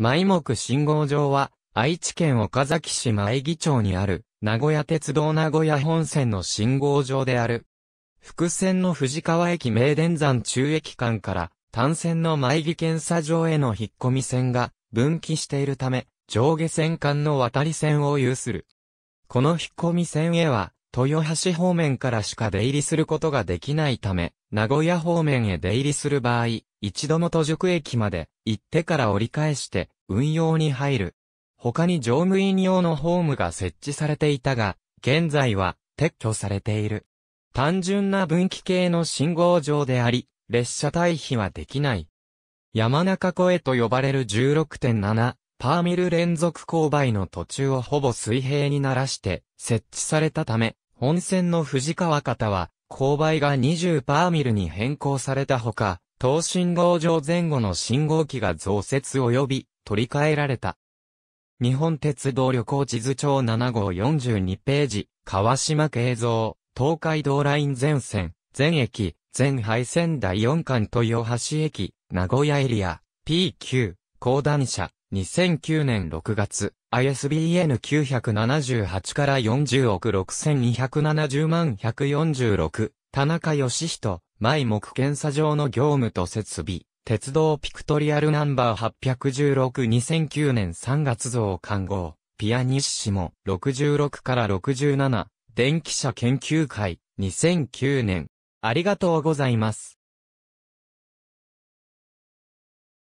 舞目信号場は、愛知県岡崎市舞木町にある、名古屋鉄道名古屋本線の信号場である。副線の藤川駅名電山中駅間から、単線の舞木検査場への引っ込み線が分岐しているため、上下線間の渡り線を有する。この引っ込み線へは、豊橋方面からしか出入りすることができないため、名古屋方面へ出入りする場合、一度の途塾駅まで行ってから折り返して運用に入る。他に乗務員用のホームが設置されていたが、現在は撤去されている。単純な分岐系の信号場であり、列車退避はできない。山中湖へと呼ばれる16.7パーミル連続勾配の途中をほぼ水平にならして設置されたため、本線の藤川方は勾配が20パーミルに変更されたほか、東信号場前後の信号機が増設及び取り替えられた。日本鉄道旅行地図帳7号42ページ、川島慶造、東海道ライン全線、全駅、全廃線第4巻豊橋駅、名古屋エリア、PQ、高段車、2009年6月、ISBN 978から40億6270万146、田中義人、毎目検査場の業務と設備、鉄道ピクトリアルナンバー816-2009年3月増刊号、ピアニッシモ、66から67、電気車研究会、2009年。ありがとうございます。